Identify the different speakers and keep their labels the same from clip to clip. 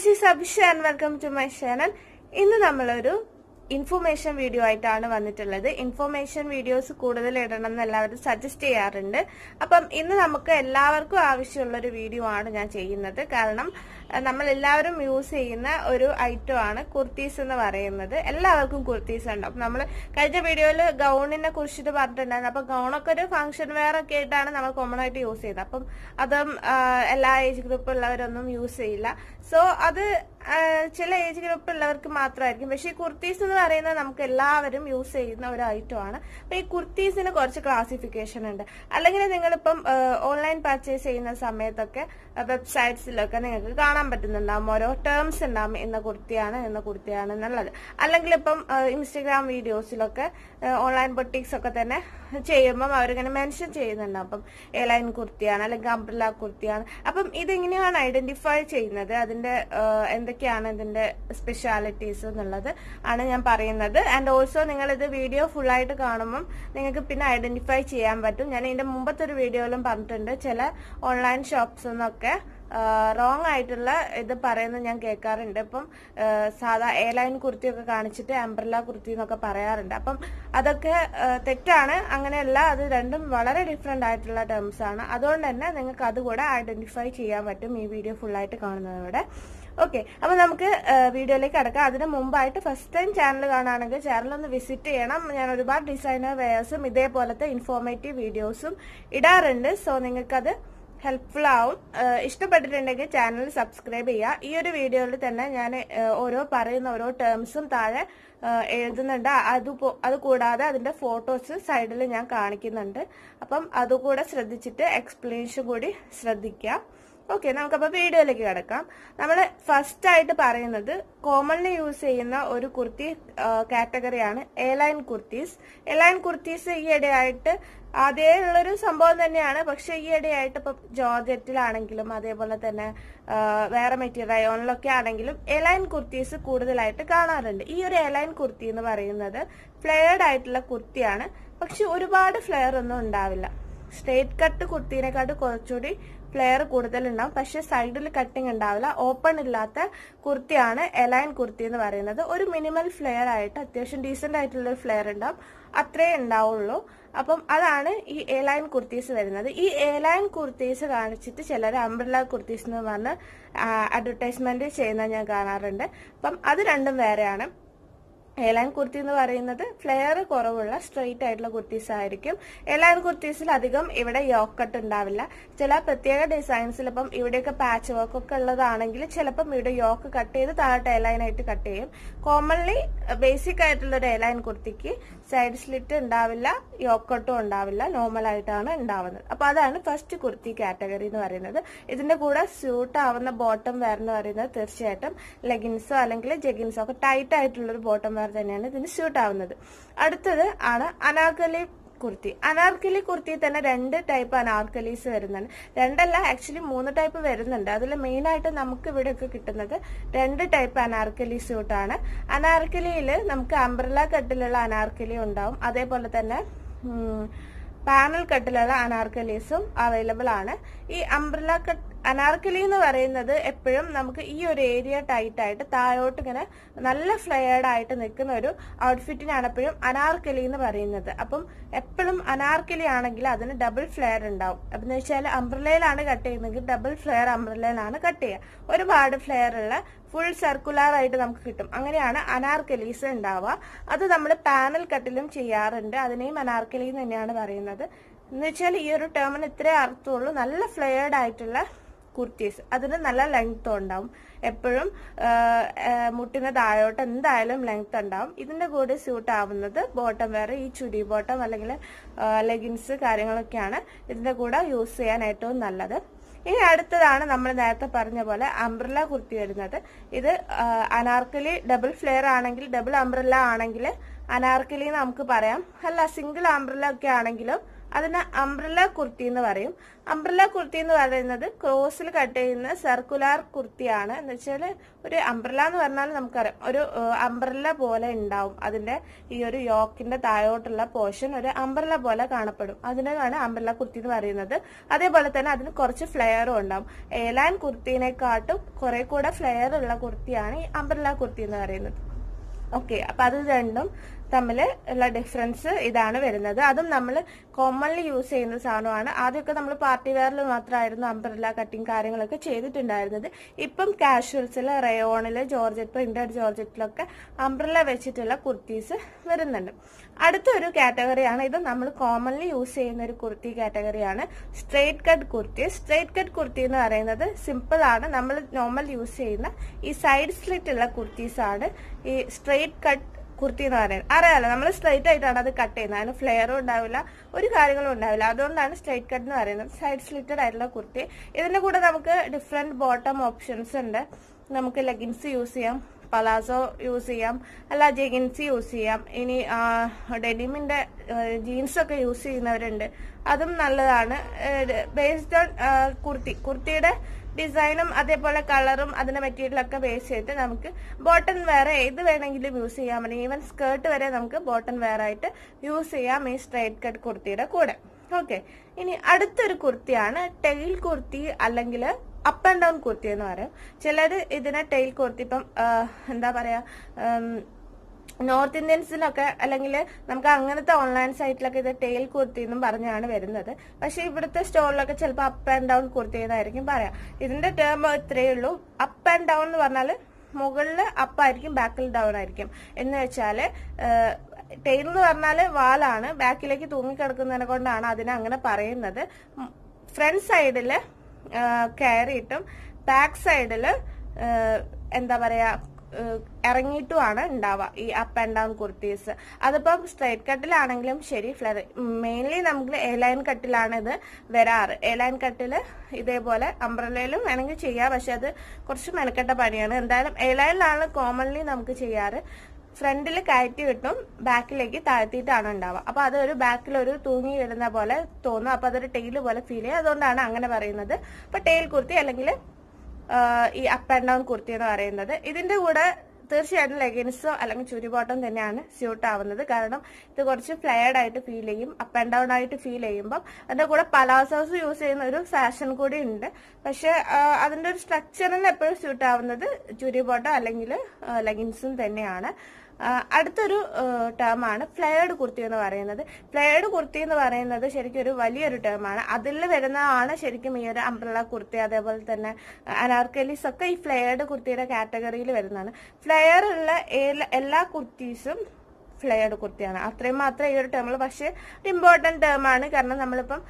Speaker 1: this is Abhisha and welcome to my channel ഇന്ന് നമ്മളൊരു information video ആയിട്ടാണ് വന്നിട്ടുള്ളത് ഇൻഫോർമേഷൻ വീഡിയോസ് കൂടുതൽ ഇടണം എന്ന് എല്ലാവരും സജസ്റ്റ് ചെയ്യാറുണ്ട് അപ്പം ഇന്ന് നമുക്ക് എല്ലാവർക്കും ആവശ്യമുള്ള ഒരു വീഡിയോ ആണ് ഞാൻ ചെയ്യുന്നത് കാരണം നമ്മൾ എല്ലാവരും യൂസ് ചെയ്യുന്ന ഒരു ഐറ്റം ആണ് കുർത്തീസ് എന്ന് പറയുന്നത് എല്ലാവർക്കും കുർത്തീസ് ഉണ്ട് അപ്പൊ നമ്മൾ കഴിഞ്ഞ വീഡിയോയിൽ ഗൗണിനെ കുറിച്ചിട്ട് പറഞ്ഞിട്ടുണ്ടായിരുന്നു അപ്പൊ ഗൗണൊക്കെ ഒരു ഫംഗ്ഷൻ വെയർ ഒക്കെ ആയിട്ടാണ് നമ്മൾ കോമൺ ആയിട്ട് യൂസ് ചെയ്തത് അപ്പം അതും എല്ലാ ഏജ് ഗ്രൂപ്പുള്ളവരൊന്നും യൂസ് ചെയ്യില്ല സോ അത് ചില ഏജ് ഉള്ളവർക്ക് മാത്രമായിരിക്കും പക്ഷെ ഈ കുർത്തീസ് എന്ന് പറയുന്നത് നമുക്ക് എല്ലാവരും യൂസ് ചെയ്യുന്ന ഒരു ഐറ്റം ആണ് അപ്പൊ ഈ കുർത്തീസിന് കുറച്ച് ക്ലാസിഫിക്കേഷൻ ഉണ്ട് അല്ലെങ്കിൽ നിങ്ങളിപ്പം ഓൺലൈൻ പർച്ചേസ് ചെയ്യുന്ന സമയത്തൊക്കെ വെബ്സൈറ്റ്സിലൊക്കെ നിങ്ങൾക്ക് കാണാൻ കാണാൻ പറ്റുന്നുണ്ടാവും ഓരോ ടേംസ് ഉണ്ടാവും എന്ന കുർത്തിയാണ് എന്ന കുർത്തിയാണ് എന്നുള്ളത് അല്ലെങ്കിൽ ഇപ്പം ഇൻസ്റ്റഗ്രാം വീഡിയോസിലൊക്കെ ഓൺലൈൻ ബൊട്ടിക്സ് ഒക്കെ തന്നെ ചെയ്യുമ്പം അവരിങ്ങനെ മെൻഷൻ ചെയ്യുന്നുണ്ടാവും അപ്പം എ ലൈൻ കുർത്തിയാണ് അല്ലെങ്കിൽ അംബ്രല കുർത്തിയാണ് അപ്പം ഇതെങ്ങനെയാണ് ഐഡന്റിഫൈ ചെയ്യുന്നത് അതിന്റെ എന്തൊക്കെയാണ് ഇതിന്റെ സ്പെഷ്യാലിറ്റീസ് എന്നുള്ളത് ആണ് ഞാൻ പറയുന്നത് ആൻഡ് ഓൾസോ നിങ്ങൾ ഇത് വീഡിയോ ഫുൾ ആയിട്ട് കാണുമ്പം നിങ്ങൾക്ക് പിന്നെ ഐഡന്റിഫൈ ചെയ്യാൻ പറ്റും ഞാൻ ഇതിന്റെ മുമ്പത്തെ ഒരു വീഡിയോയിലും പറഞ്ഞിട്ടുണ്ട് ചില ഓൺലൈൻ ഷോപ്സ് എന്നൊക്കെ റോങ് ആയിട്ടുള്ള ഇത് പറയുന്നത് ഞാൻ കേൾക്കാറുണ്ട് ഇപ്പം സാധാ എയർലൈൻ കുർത്തിയൊക്കെ കാണിച്ചിട്ട് അംബ്രല്ല കുർത്തി എന്നൊക്കെ പറയാറുണ്ട് അപ്പം അതൊക്കെ തെറ്റാണ് അങ്ങനെയല്ല അത് രണ്ടും വളരെ ഡിഫറെൻ്റ് ആയിട്ടുള്ള ടേംസ് ആണ് അതുകൊണ്ട് തന്നെ നിങ്ങൾക്ക് അതുകൂടെ ഐഡന്റിഫൈ ചെയ്യാൻ പറ്റും ഈ വീഡിയോ ഫുള്ളായിട്ട് കാണുന്നതോടെ ഓക്കെ അപ്പൊ നമുക്ക് വീഡിയോയിലേക്ക് കിടക്കാം അതിന് മുമ്പായിട്ട് ഫസ്റ്റ് ടൈം ചാനൽ കാണുകയാണെങ്കിൽ ചാനൽ ഒന്ന് വിസിറ്റ് ചെയ്യണം ഞാൻ ഒരുപാട് ഡിസൈനർ വെയേഴ്സും ഇതേപോലത്തെ ഇൻഫോർമേറ്റീവ് വീഡിയോസും ഇടാറുണ്ട് സോ നിങ്ങൾക്കത് ഹെൽപ്ഫുൾ ആവും ഇഷ്ടപ്പെട്ടിട്ടുണ്ടെങ്കിൽ ചാനൽ സബ്സ്ക്രൈബ് ചെയ്യുക ഈ ഒരു വീഡിയോയിൽ തന്നെ ഞാൻ ഓരോ പറയുന്ന ഓരോ ടേംസും താഴെ എഴുതുന്നുണ്ട് അതുപോ അത് കൂടാതെ അതിന്റെ ഫോട്ടോസ് സൈഡിൽ ഞാൻ കാണിക്കുന്നുണ്ട് അപ്പം അതുകൂടെ ശ്രദ്ധിച്ചിട്ട് എക്സ്പ്ലനേഷൻ കൂടി ശ്രദ്ധിക്കാം ഓക്കെ നമുക്കപ്പോൾ വീഡിയോയിലേക്ക് കിടക്കാം നമ്മൾ ഫസ്റ്റ് ആയിട്ട് പറയുന്നത് കോമൺലി യൂസ് ചെയ്യുന്ന ഒരു കുർത്തി കാറ്റഗറിയാണ് എലൈൻ കുർത്തീസ് എലൈൻ കുർത്തീസ് ഈയിടെയായിട്ട് ഉള്ളൊരു സംഭവം തന്നെയാണ് പക്ഷെ ഈയിടെയായിട്ട് ഇപ്പം ജോർജറ്റിലാണെങ്കിലും അതേപോലെ തന്നെ വേറെ മെറ്റീരിയൽ അയോണിലൊക്കെ ആണെങ്കിലും എലൈൻ കുർത്തീസ് കൂടുതലായിട്ട് കാണാറുണ്ട് ഈ ഒരു എലൈൻ കുർത്തി എന്ന് പറയുന്നത് ഫ്ലെയർഡ് ആയിട്ടുള്ള കുർത്തിയാണ് പക്ഷെ ഒരുപാട് ഫ്ലെയർ ഒന്നും ഉണ്ടാവില്ല സ്ട്രേറ്റ് കട്ട് കുർത്തീനെക്കാട്ട് കുറച്ചുകൂടി ഫ്ലെയർ കൂടുതൽ ഉണ്ടാവും പക്ഷെ സൈഡിൽ കട്ടിങ് ഉണ്ടാവില്ല ഓപ്പൺ ഇല്ലാത്ത കുർത്തിയാണ് എലൈൻ കുർത്തി എന്ന് പറയുന്നത് ഒരു മിനിമൽ ഫ്ലെയർ ആയിട്ട് അത്യാവശ്യം ഡീസെന്റ് ആയിട്ടുള്ള ഒരു ഫ്ലെയർ ഉണ്ടാവും അത്രേ ഉണ്ടാവുള്ളൂ അപ്പം അതാണ് ഈ എലൈൻ കുർത്തീസ് വരുന്നത് ഈ എലൈൻ കുർത്തീസ് കാണിച്ചിട്ട് ചിലർ അംബ്രല കുർത്തീസ് എന്ന് പറഞ്ഞ് അഡ്വർടൈസ്മെന്റ് ചെയ്യുന്നത് ഞാൻ കാണാറുണ്ട് അപ്പം അത് രണ്ടും വേറെയാണ് എ കുർത്തി എന്ന് പറയുന്നത് ഫ്ലെയർ കുറവുള്ള സ്ട്രെയിറ്റ് ആയിട്ടുള്ള കുർത്തീസ് ആയിരിക്കും എ കുർത്തീസിൽ അധികം ഇവിടെ യോക്ക് കട്ട് ഉണ്ടാവില്ല ചില പ്രത്യേക ഡിസൈൻസിൽ ഇപ്പം ഇവിടെയൊക്കെ പാച്ച് വർക്ക് ഒക്കെ ഉള്ളതാണെങ്കിൽ ചിലപ്പം ഇവിടെ യോക്ക് കട്ട് ചെയ്ത് താഴെ എലൈൻ ആയിട്ട് കട്ട് ചെയ്യും കോമൺലി ബേസിക് ആയിട്ടുള്ള ഒരു എലൈൻ കുർത്തിക്ക് സൈഡ് സ്ലിറ്റ് ഉണ്ടാവില്ല യോക്ക് ഉണ്ടാവില്ല നോർമൽ ആയിട്ടാണ് ഉണ്ടാവുന്നത് അപ്പൊ അതാണ് ഫസ്റ്റ് കുർത്തി കാറ്റഗറി എന്ന് പറയുന്നത് ഇതിന്റെ കൂടെ സ്യൂട്ട് ആവുന്ന ബോട്ടം വെയർ എന്ന് പറയുന്നത് തീർച്ചയായിട്ടും ലെഗിൻസോ അല്ലെങ്കിൽ ജെഗിൻസോ ഒക്കെ ടൈറ്റ് ആയിട്ടുള്ള ഒരു ബോട്ടം വെയർ കളർ തന്നെയാണ് ഇതിന് സ്യൂട്ട് ആവുന്നത് അടുത്തത് ആണ് അനാർക്കലി കുർത്തി അനാർക്കലി കുർത്തി തന്നെ രണ്ട് ടൈപ്പ് അനാർക്കലീസ് വരുന്നുണ്ട് രണ്ടല്ല ആക്ച്വലി മൂന്ന് ടൈപ്പ് വരുന്നുണ്ട് അതിൽ മെയിനായിട്ട് നമുക്ക് ഇവിടെയൊക്കെ കിട്ടുന്നത് രണ്ട് ടൈപ്പ് അനാർക്കലി സ്യൂട്ടാണ് അനാർക്കലിയിൽ നമുക്ക് അംബ്രല കട്ടിലുള്ള അനാർക്കലി ഉണ്ടാവും അതേപോലെ തന്നെ പാനൽ കട്ടിലുള്ള അനാർക്കലീസും അവൈലബിൾ ആണ് ഈ അംബ്രല കട്ട് അനാർക്കലി എന്ന് പറയുന്നത് എപ്പോഴും നമുക്ക് ഈ ഒരു ഏരിയ ടൈറ്റ് ആയിട്ട് താഴോട്ട് ഇങ്ങനെ നല്ല ഫ്ലെയർഡ് ആയിട്ട് നിൽക്കുന്ന ഒരു ഔട്ട്ഫിറ്റിനാണ് എപ്പോഴും അനാർക്കലി എന്ന് പറയുന്നത് അപ്പം എപ്പോഴും അനാർക്കലി ആണെങ്കിൽ അതിന് ഡബിൾ ഫ്ലെയർ ഉണ്ടാവും അപ്പം എന്ന് വെച്ചാൽ അംബ്രലയിലാണ് കട്ട് ചെയ്യുന്നതെങ്കിൽ ഡബിൾ ഫ്ലെയർ അംബ്രലയിലാണ് കട്ട് ചെയ്യുക ഒരുപാട് ഫ്ലെയർ ഉള്ള ഫുൾ സർക്കുലർ ആയിട്ട് നമുക്ക് കിട്ടും അങ്ങനെയാണ് അനാർക്കലീസ് ഉണ്ടാവുക അത് നമ്മൾ പാനൽ കട്ടിലും ചെയ്യാറുണ്ട് അതിനെയും അനാർക്കലി തന്നെയാണ് പറയുന്നത് എന്ന് വെച്ചാൽ ഈ ഒരു ടേമിന് ഇത്രേ അർത്ഥമുള്ളൂ നല്ല ഫ്ലെയർഡ് ആയിട്ടുള്ള കുർത്തീസ് അതിന് നല്ല ലെങ്ത് ഉണ്ടാവും എപ്പോഴും മുട്ടിന് താഴോട്ട് എന്തായാലും ലെങ്ത് ഉണ്ടാവും ഇതിന്റെ കൂടെ സ്യൂട്ട് ആവുന്നത് ബോട്ടം വേറെ ഈ ചുരി ബോട്ടം അല്ലെങ്കിൽ ലെഗിൻസ് കാര്യങ്ങളൊക്കെയാണ് ഇതിന്റെ കൂടെ യൂസ് ചെയ്യാൻ ഏറ്റവും നല്ലത് ഇനി അടുത്തതാണ് നമ്മൾ നേരത്തെ പറഞ്ഞ പോലെ അംബ്രല കുർത്തി വരുന്നത് ഇത് അനാർക്കലി ഡബിൾ ഫ്ലെയർ ആണെങ്കിൽ ഡബിൾ അംബ്രല്ല ആണെങ്കിൽ അനാർക്കലി നമുക്ക് പറയാം അല്ല സിംഗിൾ അംബ്രല ഒക്കെ ആണെങ്കിലും അതിന് അംബ്രല കുർത്തി എന്ന് പറയും അംബ്രല കുർത്തി എന്ന് പറയുന്നത് ക്രോസിൽ കട്ട് ചെയ്യുന്ന സർക്കുലാർ കുർത്തിയാണ് എന്ന് വെച്ചാൽ ഒരു അംബ്രല എന്ന് പറഞ്ഞാൽ നമുക്കറിയാം ഒരു അംബ്രല പോലെ ഉണ്ടാവും അതിന്റെ ഈ ഒരു യോക്കിന്റെ താഴോട്ടുള്ള പോർഷൻ ഒരു അംബ്രല പോലെ കാണപ്പെടും അതിനാണ് അംബ്രല കുർത്തി എന്ന് പറയുന്നത് അതേപോലെ തന്നെ അതിന് കുറച്ച് ഫ്ലെയറും ഉണ്ടാവും ഏലാൻ കുർത്തിനെക്കാട്ടും കുറെ കൂടെ ഫ്ലെയർ ഉള്ള കുർത്തിയാണ് ഈ അംബ്രല കുർത്തി എന്ന് പറയുന്നത് ഓക്കെ അപ്പൊ അത് രണ്ടും തമ്മിൽ ഉള്ള ഡിഫറൻസ് ഇതാണ് വരുന്നത് അതും നമ്മൾ കോമൺലി യൂസ് ചെയ്യുന്ന സാധനമാണ് ആദ്യമൊക്കെ നമ്മൾ പാർട്ടി വെയറിൽ മാത്രമായിരുന്നു അമ്പ്രല്ല കട്ടിങ് കാര്യങ്ങളൊക്കെ ചെയ്തിട്ടുണ്ടായിരുന്നത് ഇപ്പം കാഷ്വൽസിൽ റയോണിൽ ജോർജറ്റ് പ്രിന്റഡ് ജോർജറ്റിലൊക്കെ അംബ്രല്ല വെച്ചിട്ടുള്ള കുർത്തീസ് വരുന്നുണ്ട് അടുത്തൊരു കാറ്റഗറിയാണ് ഇത് നമ്മൾ കോമൺലി യൂസ് ചെയ്യുന്ന ഒരു കുർത്തി കാറ്റഗറിയാണ് straight cut kurti straight cut kurti എന്ന് പറയുന്നത് സിമ്പിൾ ആണ് നമ്മൾ നോർമൽ യൂസ് ചെയ്യുന്ന ഈ സൈഡ് സ്ലിറ്റ് ഉള്ള ആണ് ഈ സ്ട്രെയിറ്റ് കട്ട് കുർത്തി എന്ന് പറയുന്നത് അറിയാലോ നമ്മൾ സ്ട്രൈറ്റ് ആയിട്ടാണ് അത് കട്ട് ചെയ്യുന്നത് അതിന് ഫ്ലെയറും ഉണ്ടാവില്ല ഒരു കാര്യങ്ങളും ഉണ്ടാവില്ല അതുകൊണ്ടാണ് സ്ട്രൈറ്റ് കട്ട് എന്ന് പറയുന്നത് സൈഡ് സ്ലിറ്റഡ് ആയിട്ടുള്ള കുർത്തി ഇതിന്റെ കൂടെ നമുക്ക് ഡിഫറെന്റ് ബോട്ടം ഓപ്ഷൻസ് ഉണ്ട് നമുക്ക് ലെഗിൻസ് യൂസ് ചെയ്യാം പലാസോ യൂസ് ചെയ്യാം അല്ല ജെഗിൻസ് യൂസ് ചെയ്യാം ഇനി ഡെനിമിന്റെ ജീൻസ് ഒക്കെ യൂസ് ചെയ്യുന്നവരുണ്ട് അതും നല്ലതാണ് ബേസ്ഡ് ഓൺ കുർത്തി കുർത്തിയുടെ ഡിസൈനും അതേപോലെ കളറും അതിന്റെ മെറ്റീരിയലൊക്കെ ബേസ് ചെയ്തിട്ട് നമുക്ക് ബോട്ടൺ വേറെ ഏത് വേണമെങ്കിലും യൂസ് ചെയ്യാൻ പറ്റും ഈവൻ സ്കേർട്ട് വരെ നമുക്ക് ബോട്ടൺ വേറെ ആയിട്ട് യൂസ് ചെയ്യാം ഈ സ്ട്രൈറ്റ് കട്ട് കുർത്തിയുടെ കൂടെ ഓക്കെ ഇനി അടുത്തൊരു കുർത്തിയാണ് ടെയിൽ കുർത്തി അല്ലെങ്കിൽ അപ്പ് ആൻഡ് ഡൗൺ കുർത്തി എന്ന് പറയും ചിലർ ഇതിനെ ടെയിൽ കുർത്തി ഇപ്പം എന്താ പറയാ നോർത്ത് ഇന്ത്യൻസിനൊക്കെ അല്ലെങ്കിൽ നമുക്ക് അങ്ങനത്തെ ഓൺലൈൻ സൈറ്റിലൊക്കെ ഇത് ടെയിൽ കുർത്തി എന്നും പറഞ്ഞാണ് വരുന്നത് പക്ഷേ ഇവിടുത്തെ സ്റ്റോറിലൊക്കെ ചിലപ്പോൾ അപ്പ് ആൻഡ് ഡൗൺ കുർത്തി എന്നായിരിക്കും പറയാം ഇതിന്റെ ടേം ഇത്രയേ ഉള്ളൂ അപ്പ് ആൻഡ് ഡൗൺ എന്ന് പറഞ്ഞാൽ മുകളിൽ അപ്പായിരിക്കും ബാക്കിൽ ഡൗൺ ആയിരിക്കും എന്ന് വെച്ചാൽ ടെയിൽ എന്ന് പറഞ്ഞാൽ വാലാണ് ബാക്കിലേക്ക് തൂങ്ങിക്കിടക്കുന്നതിനെ കൊണ്ടാണ് അതിനെ അങ്ങനെ പറയുന്നത് ഫ്രണ്ട് സൈഡില് കയറിയിട്ടും ബാക്ക് സൈഡില് എന്താ പറയാ ഇറങ്ങിയിട്ടുമാണ് ഉണ്ടാവുക ഈ അപ്പ് ആൻഡ് ഡൗൺ കുർത്തീസ് അതിപ്പം സ്ട്രൈറ്റ് കട്ടിലാണെങ്കിലും ശരി ഫ്ലർ മെയിൻലി നമുക്ക് എ ലൈൻ കട്ടിലാണ് ഇത് വരാറ് എ ലൈൻ കട്ടില് ഇതേപോലെ അംബ്രലയിലും വേണമെങ്കിൽ ചെയ്യാം പക്ഷെ അത് കുറച്ച് മെനക്കെട്ട പണിയാണ് എന്തായാലും എ ലൈനിലാണ് കോമൺലി നമുക്ക് ചെയ്യാറ് ഫ്രണ്ടിൽ കയറ്റി കിട്ടും ബാക്കിലേക്ക് താഴ്ത്തിയിട്ടാണ് ഉണ്ടാവുക അപ്പൊ അതൊരു ബാക്കിൽ ഒരു തൂങ്ങി വരുന്ന പോലെ തോന്നും അപ്പൊ അതൊരു ടെയിൽ പോലെ ഫീൽ ചെയ്യും അതുകൊണ്ടാണ് അങ്ങനെ പറയുന്നത് അപ്പൊ ടെയിൽ കുർത്തി അല്ലെങ്കിൽ ഈ അപ്പ് ആൻഡ് ഡൗൺ കുർത്തി എന്ന് പറയുന്നത് ഇതിന്റെ കൂടെ തീർച്ചയായിട്ടും ലെഗിൻസോ അല്ലെങ്കിൽ ബോട്ടം തന്നെയാണ് സ്യൂട്ട് ആവുന്നത് കാരണം ഇത് കുറച്ച് ഫ്ലയർഡ് ആയിട്ട് ഫീൽ ചെയ്യും അപ്പ് ആൻഡ് ഡൗൺ ആയിട്ട് ഫീൽ ചെയ്യുമ്പോൾ അതിന്റെ കൂടെ പലാസോസ് യൂസ് ചെയ്യുന്ന ഒരു ഫാഷൻ കൂടി ഉണ്ട് പക്ഷെ അതിന്റെ ഒരു സ്ട്രക്ചറിന് എപ്പോഴും സ്യൂട്ട് ആവുന്നത് ബോട്ടം അല്ലെങ്കിൽ ലെഗിൻസും തന്നെയാണ് അടുത്തൊരു ടേമാണ് ഫ്ലെയർഡ് കുർത്തി എന്ന് പറയുന്നത് ഫ്ലെയർഡ് കുർത്തി എന്ന് പറയുന്നത് ശരിക്കും ഒരു വലിയൊരു ടേമാണ് അതിൽ വരുന്നതാണ് ശരിക്കും ഈ ഒരു അംബ്രല കുർത്തി അതേപോലെ തന്നെ അനാർക്കലീസ് ഒക്കെ ഈ ഫ്ലെയർഡ് കുർത്തിയുടെ കാറ്റഗറിയിൽ വരുന്നതാണ് ഉള്ള എല്ലാ കുർത്തീസും ഫ്ലെയർഡ് കുർത്തിയാണ് അത്രയും മാത്രം ഈ ഒരു ടേമിൽ പക്ഷേ ഒരു ഇമ്പോർട്ടൻറ്റ് ടേമാണ് കാരണം നമ്മളിപ്പം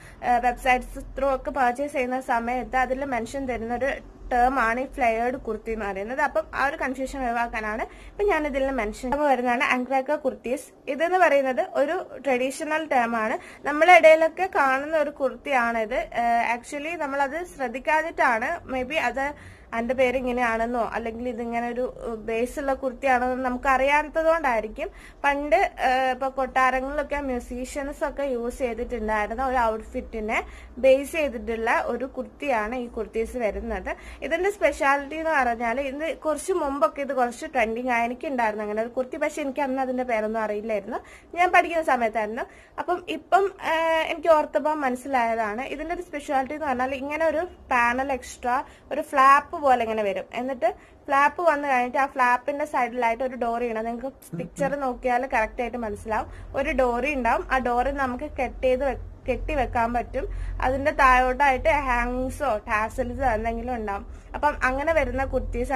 Speaker 1: വെബ്സൈറ്റ്സ് ത്രൂ ഒക്കെ പർച്ചേസ് ചെയ്യുന്ന സമയത്ത് അതിൽ മെൻഷൻ തരുന്ന ഒരു ടേം ആണ് ഈ ഫ്ലെയർഡ് കുർത്തി എന്ന് പറയുന്നത് അപ്പം ആ ഒരു കൺഫ്യൂഷൻ ഒഴിവാക്കാനാണ് ഇപ്പം ഞാൻ ഇതിൽ മെൻഷൻ വരുന്നതാണ് അങ്ക്രാക്ക കുർത്തീസ് ഇതെന്ന് പറയുന്നത് ഒരു ട്രഡീഷണൽ ടേം ആണ് നമ്മുടെ ഇടയിലൊക്കെ കാണുന്ന ഒരു കുർത്തിയാണിത് ആക്ച്വലി നമ്മളത് ശ്രദ്ധിക്കാതിട്ടാണ് മേ ബി അത് അന്റെ പേര് ഇങ്ങനെയാണെന്നോ അല്ലെങ്കിൽ ഇതിങ്ങനെ ഒരു ബേസുള്ള കുർത്തിയാണെന്നോ നമുക്ക് കൊണ്ടായിരിക്കും പണ്ട് ഇപ്പൊ കൊട്ടാരങ്ങളിലൊക്കെ മ്യൂസീഷ്യൻസ് ഒക്കെ യൂസ് ചെയ്തിട്ടുണ്ടായിരുന്ന ഒരു ഔട്ട്ഫിറ്റിനെ ബേസ് ചെയ്തിട്ടുള്ള ഒരു കുർത്തിയാണ് ഈ കുർത്തീസ് വരുന്നത് ഇതിന്റെ സ്പെഷ്യാലിറ്റി എന്ന് പറഞ്ഞാൽ ഇത് കുറച്ച് മുമ്പൊക്കെ ഇത് കുറച്ച് ട്രെൻഡിങ് ആയി എനിക്കുണ്ടായിരുന്നു അങ്ങനെ ഒരു കുർത്തി പക്ഷെ എനിക്ക് അന്ന് അതിന്റെ പേരൊന്നും അറിയില്ലായിരുന്നു ഞാൻ പഠിക്കുന്ന സമയത്തായിരുന്നു അപ്പം ഇപ്പം എനിക്ക് ഓർത്തപ്പം മനസ്സിലായതാണ് ഇതിന്റെ ഒരു സ്പെഷ്യാലിറ്റി എന്ന് പറഞ്ഞാൽ ഇങ്ങനെ ഒരു പാനൽ എക്സ്ട്രാ ഒരു ഫ്ലാപ്പ് പോലെ ഇങ്ങനെ വരും എന്നിട്ട് ഫ്ലാപ്പ് വന്നു കഴിഞ്ഞിട്ട് ആ ഫ്ലാപ്പിന്റെ സൈഡിലായിട്ട് ഒരു ഡോറി ഉണ്ടാവും നിങ്ങൾക്ക് പിക്ചർ നോക്കിയാൽ കറക്റ്റ് ആയിട്ട് മനസ്സിലാവും ഒരു ഡോറി ഉണ്ടാവും ആ ഡോറി നമുക്ക് കെട്ട് ചെയ്ത് കെട്ടി വെക്കാൻ പറ്റും അതിന്റെ താഴോട്ടായിട്ട് ഹാങ്സോ ടാസൽസോ എന്തെങ്കിലും ഉണ്ടാവും അപ്പം അങ്ങനെ വരുന്ന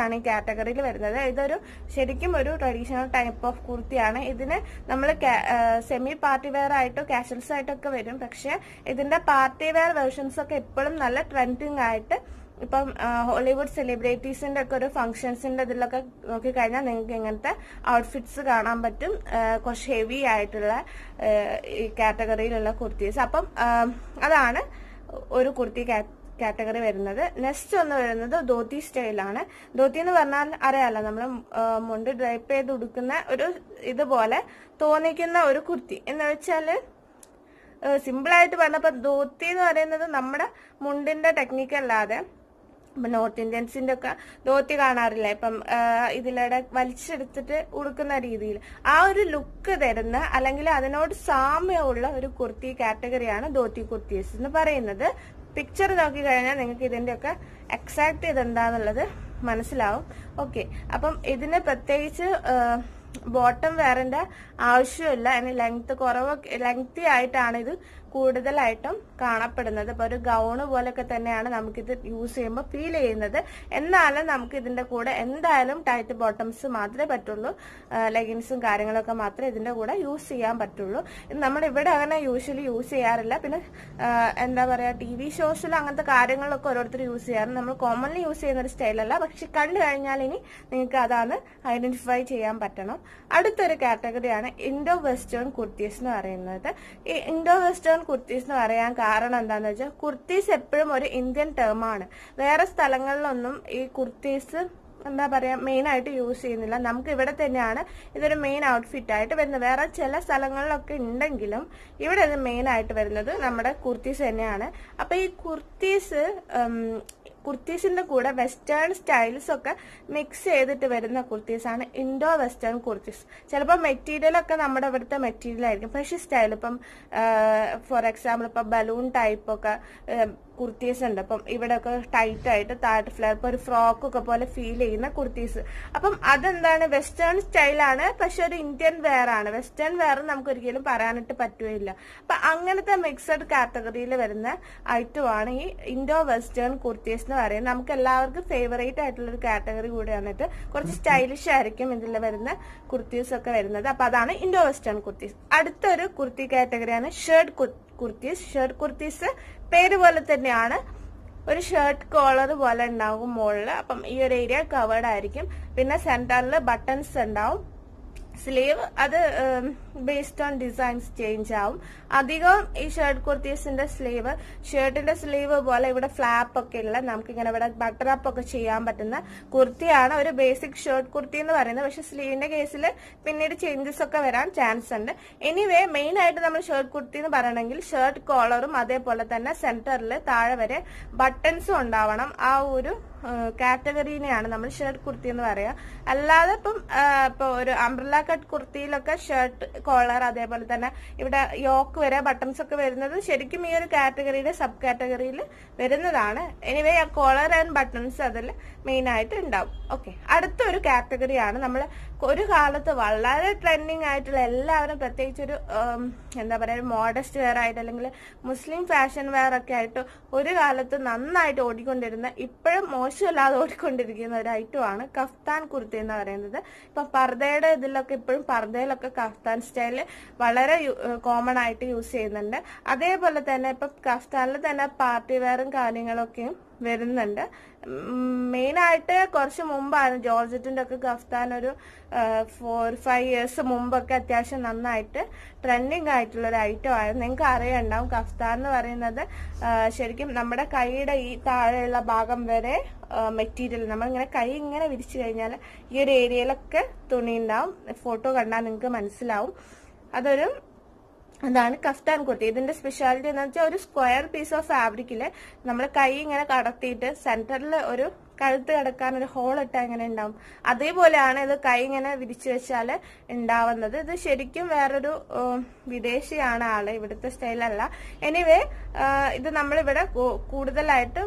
Speaker 1: ആണ് ഈ കാറ്റഗറിയിൽ വരുന്നത് ഇതൊരു ശരിക്കും ഒരു ട്രഡീഷണൽ ടൈപ്പ് ഓഫ് കുർത്തിയാണ് ഇതിന് നമ്മൾ സെമി പാർട്ടി വെയർ ആയിട്ടോ കാഷ്വൽസ് ആയിട്ടൊക്കെ വരും പക്ഷെ ഇതിന്റെ പാർട്ടി വെയർ വേർഷൻസ് ഒക്കെ ഇപ്പോഴും നല്ല ട്രെൻഡിങ് ആയിട്ട് ഇപ്പം ഹോളിവുഡ് സെലിബ്രിറ്റീസിന്റെ ഒക്കെ ഒരു ഫംഗ്ഷൻസിന്റെ ഇതിലൊക്കെ നോക്കിക്കഴിഞ്ഞാൽ നിങ്ങൾക്ക് ഇങ്ങനത്തെ ഔട്ട്ഫിറ്റ്സ് കാണാൻ പറ്റും കുറച്ച് ഹെവി ആയിട്ടുള്ള ഈ കാറ്റഗറിയിലുള്ള കുർത്തീസ് അപ്പം അതാണ് ഒരു കുർത്തി കാറ്റഗറി വരുന്നത് നെക്സ്റ്റ് ഒന്ന് വരുന്നത് ധോത്തി സ്റ്റൈലാണ് ധോത്തി എന്ന് പറഞ്ഞാൽ അറിയാലോ നമ്മൾ മുണ്ട് ഡ്രൈപ്പ് ചെയ്ത് ഉടുക്കുന്ന ഒരു ഇതുപോലെ തോന്നിക്കുന്ന ഒരു കുർത്തി എന്ന് വെച്ചാൽ സിമ്പിളായിട്ട് പറഞ്ഞപ്പോൾ ധോത്തി എന്ന് പറയുന്നത് നമ്മുടെ മുണ്ടിന്റെ ടെക്നിക്കല്ലാതെ നോർത്ത് ഇന്ത്യൻസിന്റെ ഒക്കെ ധോത്തി കാണാറില്ല ഇപ്പം ഇതിലൂടെ വലിച്ചെടുത്തിട്ട് ഉടുക്കുന്ന രീതിയിൽ ആ ഒരു ലുക്ക് തരുന്ന അല്ലെങ്കിൽ അതിനോട് സാമ്യമുള്ള ഒരു കുർത്തി കാറ്റഗറിയാണ് ധോത്തി കുർത്തീസ് എന്ന് പറയുന്നത് പിക്ചർ നോക്കി കഴിഞ്ഞാൽ നിങ്ങൾക്ക് ഇതിന്റെയൊക്കെ എക്സാക്ട് ഇതെന്താന്നുള്ളത് മനസ്സിലാവും ഓക്കെ അപ്പം ഇതിന് പ്രത്യേകിച്ച് ബോട്ടം വേറെ ആവശ്യമില്ല അതിന് ലെങ്ത് കുറവ് ലെങ്തി ആയിട്ടാണ് ഇത് കൂടുതലായിട്ടും കാണപ്പെടുന്നത് ഇപ്പൊ ഒരു ഗൗണ് പോലൊക്കെ തന്നെയാണ് നമുക്കിത് യൂസ് ചെയ്യുമ്പോൾ ഫീൽ ചെയ്യുന്നത് എന്നാലും നമുക്ക് ഇതിന്റെ കൂടെ എന്തായാലും ടൈറ്റ് ബോട്ടംസ് മാത്രമേ പറ്റുള്ളൂ ലെഗിൻസും കാര്യങ്ങളൊക്കെ മാത്രമേ ഇതിന്റെ കൂടെ യൂസ് ചെയ്യാൻ പറ്റുള്ളൂ നമ്മൾ ഇവിടെ അങ്ങനെ യൂഷ്വലി യൂസ് ചെയ്യാറില്ല പിന്നെ എന്താ പറയാ ടി വി ഷോസിലും അങ്ങനത്തെ കാര്യങ്ങളിലൊക്കെ ഓരോരുത്തർ യൂസ് ചെയ്യാറുണ്ട് നമ്മൾ കോമൺലി യൂസ് ചെയ്യുന്ന ഒരു സ്റ്റൈലല്ല പക്ഷെ കണ്ടു കഴിഞ്ഞാൽ ഇനി നിങ്ങൾക്ക് അതാണ് ഐഡന്റിഫൈ ചെയ്യാൻ പറ്റണം അടുത്തൊരു കാറ്റഗറിയാണ് ഇൻഡോ വെസ്റ്റേൺ കുർത്തീസ് എന്ന് പറയുന്നത് ഈ ഇൻഡോ വെസ്റ്റേൺ കുർത്തീസ് എന്ന് പറയാൻ കാരണം എന്താന്ന് വെച്ചാൽ കുർത്തീസ് എപ്പോഴും ഒരു ഇന്ത്യൻ ടേം ആണ് വേറെ സ്ഥലങ്ങളിലൊന്നും ഈ കുർത്തീസ് എന്താ പറയാ മെയിൻ ആയിട്ട് യൂസ് ചെയ്യുന്നില്ല നമുക്ക് ഇവിടെ തന്നെയാണ് ഇതൊരു മെയിൻ ഔട്ട്ഫിറ്റ് ആയിട്ട് വരുന്നത് വേറെ ചില സ്ഥലങ്ങളിലൊക്കെ ഉണ്ടെങ്കിലും ഇവിടെ ഇത് മെയിൻ ആയിട്ട് വരുന്നത് നമ്മുടെ കുർത്തീസ് തന്നെയാണ് അപ്പൊ ഈ കുർത്തീസ് കുർത്തീസിന്റെ കൂടെ വെസ്റ്റേൺ സ്റ്റൈൽസ് ഒക്കെ മിക്സ് ചെയ്തിട്ട് വരുന്ന കുർത്തീസാണ് ഇൻഡോ വെസ്റ്റേൺ കുർത്തീസ് ചിലപ്പോൾ മെറ്റീരിയൽ ഒക്കെ നമ്മുടെ ഇവിടുത്തെ മെറ്റീരിയൽ ആയിരിക്കും പക്ഷേ സ്റ്റൈൽ ഇപ്പം ഫോർ എക്സാമ്പിൾ ഇപ്പൊ ബലൂൺ ടൈപ്പ് ഒക്കെ കുർത്തീസ് ഉണ്ട് അപ്പം ഇവിടെയൊക്കെ ടൈറ്റ് ആയിട്ട് താഴെ ഫ്ലെയർ ഇപ്പൊ ഒരു ഫ്രോക്ക് ഒക്കെ പോലെ ഫീൽ ചെയ്യുന്ന കുർത്തീസ് അപ്പം അതെന്താണ് വെസ്റ്റേൺ സ്റ്റൈലാണ് പക്ഷെ ഒരു ഇന്ത്യൻ വെയർ ആണ് വെസ്റ്റേൺ വെയർ നമുക്ക് ഒരിക്കലും പറയാനായിട്ട് പറ്റുകയില്ല അപ്പൊ അങ്ങനത്തെ മിക്സഡ് കാറ്റഗറിയിൽ വരുന്ന ഐറ്റം ആണ് ഈ ഇൻഡോ വെസ്റ്റേൺ കുർത്തീസ് എന്ന് പറയുന്നത് നമുക്ക് എല്ലാവർക്കും ഫേവറേറ്റ് ആയിട്ടുള്ള ഒരു കാറ്റഗറി കൂടിയാണ് ഇത് കുറച്ച് സ്റ്റൈലിഷ് ആയിരിക്കും ഇതിൽ വരുന്ന കുർത്തീസ് ഒക്കെ വരുന്നത് അപ്പൊ അതാണ് ഇൻഡോ വെസ്റ്റേൺ കുർത്തീസ് അടുത്തൊരു കുർത്തി കാറ്റഗറിയാണ് ഷർട്ട് കുർത്തീസ് ഷർട്ട് കുർത്തീസ് പേര് പോലെ തന്നെയാണ് ഒരു ഷർട്ട് കോളർ പോലെ ഉണ്ടാകും മുകളിൽ അപ്പം ഈ ഒരു ഏരിയ കവേർഡ് ആയിരിക്കും പിന്നെ സെന്ററിൽ ബട്ടൺസ് ഉണ്ടാവും സ്ലീവ് അത് ബേസ്ഡ് ഓൺ ഡിസൈൻസ് ചേഞ്ച് ആവും അധികവും ഈ ഷർട്ട് കുർത്തീസിന്റെ സ്ലീവ് ഷർട്ടിന്റെ സ്ലീവ് പോലെ ഇവിടെ ഫ്ലാപ്പ് ഒക്കെ ഉള്ള നമുക്ക് ഇങ്ങനെ ഇവിടെ ബട്ടർ അപ്പ് ഒക്കെ ചെയ്യാൻ പറ്റുന്ന കുർത്തിയാണ് ഒരു ബേസിക് ഷർട്ട് കുർത്തി എന്ന് പറയുന്നത് പക്ഷെ സ്ലീവിന്റെ കേസിൽ പിന്നീട് ചേഞ്ചസ് ഒക്കെ വരാൻ ചാൻസ് ഉണ്ട് എനിവേ മെയിൻ ആയിട്ട് നമ്മൾ ഷർട്ട് കുർത്തി എന്ന് പറയണമെങ്കിൽ ഷർട്ട് കോളറും അതേപോലെ തന്നെ സെന്ററിൽ താഴെ വരെ ബട്ടൺസും ഉണ്ടാവണം ആ ഒരു കാറ്റഗറിനെയാണ് നമ്മൾ ഷർട്ട് കുർത്തി എന്ന് പറയാ അല്ലാതെ ഇപ്പം ഇപ്പൊ ഒരു അംബ്രല്ല കട്ട് കുർത്തിയിലൊക്കെ ഷർട്ട് കോളർ അതേപോലെ തന്നെ ഇവിടെ യോക്ക് വരെ ബട്ടൺസ് ഒക്കെ വരുന്നത് ശരിക്കും ഈ ഒരു കാറ്റഗറിയുടെ സബ് കാറ്റഗറിയിൽ വരുന്നതാണ് എനിവേ ആ കോളർ ആൻഡ് ബട്ടൺസ് അതിൽ മെയിനായിട്ട് ഉണ്ടാവും ഓക്കെ അടുത്തൊരു കാറ്റഗറിയാണ് നമ്മൾ ഒരു കാലത്ത് വളരെ ട്രെൻഡിങ് ആയിട്ടുള്ള എല്ലാവരും പ്രത്യേകിച്ച് ഒരു എന്താ പറയുക മോഡസ്റ്റ് വെയർ ആയിട്ട് അല്ലെങ്കിൽ മുസ്ലിം ഫാഷൻ വെയർ ഒക്കെ ആയിട്ട് ഒരു കാലത്ത് നന്നായിട്ട് ഓടിക്കൊണ്ടിരുന്ന ഇപ്പോഴും മോശം ആവശ്യമില്ലാതെ ഓടിക്കൊണ്ടിരിക്കുന്ന ഒരു ഐറ്റമാണ് കഫ്താൻ കുർത്തി എന്ന് പറയുന്നത് ഇപ്പൊ പർദയുടെ ഇതിലൊക്കെ ഇപ്പോഴും പർദയിലൊക്കെ കഫ്താൻ സ്റ്റൈല് വളരെ കോമൺ ആയിട്ട് യൂസ് ചെയ്യുന്നുണ്ട് അതേപോലെ തന്നെ ഇപ്പൊ കഫ്താനിൽ തന്നെ പാർട്ടി വെയറും കാര്യങ്ങളൊക്കെയും വരുന്നുണ്ട് മെയിനായിട്ട് കുറച്ച് മുമ്പാണ് ജോർജറ്റിന്റെ ഒക്കെ ഗഫ്താൻ ഒരു ഫോർ ഫൈവ് ഇയേഴ്സ് മുമ്പൊക്കെ അത്യാവശ്യം നന്നായിട്ട് ട്രെൻഡിങ് ആയിട്ടുള്ള ഒരു ഐറ്റം ആയിരുന്നു നിങ്ങൾക്ക് അറിയണ്ടാവും കഫ്താൻ എന്ന് പറയുന്നത് ശരിക്കും നമ്മുടെ കൈയുടെ ഈ താഴെയുള്ള ഭാഗം വരെ മെറ്റീരിയൽ നമ്മളിങ്ങനെ കൈ ഇങ്ങനെ വിരിച്ചു കഴിഞ്ഞാൽ ഈ ഒരു ഏരിയയിലൊക്കെ തുണി ഉണ്ടാവും ഫോട്ടോ കണ്ടാൽ നിങ്ങൾക്ക് മനസ്സിലാവും അതൊരു അതാണ് കഫ്താൻ കുർത്തി ഇതിന്റെ സ്പെഷ്യാലിറ്റി എന്ന് വെച്ചാൽ ഒരു സ്ക്വയർ പീസ് ഓഫ് ഫാബ്രിക്കിൽ നമ്മൾ കൈ ഇങ്ങനെ കടത്തിയിട്ട് സെന്ററിൽ ഒരു കഴുത്ത് കിടക്കാൻ ഒരു ഹോൾ ഇട്ടാൽ എങ്ങനെ ഉണ്ടാവും അതേപോലെയാണ് ഇത് കൈ ഇങ്ങനെ വിരിച്ചു വെച്ചാൽ ഉണ്ടാവുന്നത് ഇത് ശരിക്കും വേറൊരു വിദേശിയാണ് ആള് ഇവിടുത്തെ സ്റ്റൈലല്ല എനിവേ ഇത് നമ്മളിവിടെ കൂടുതലായിട്ട്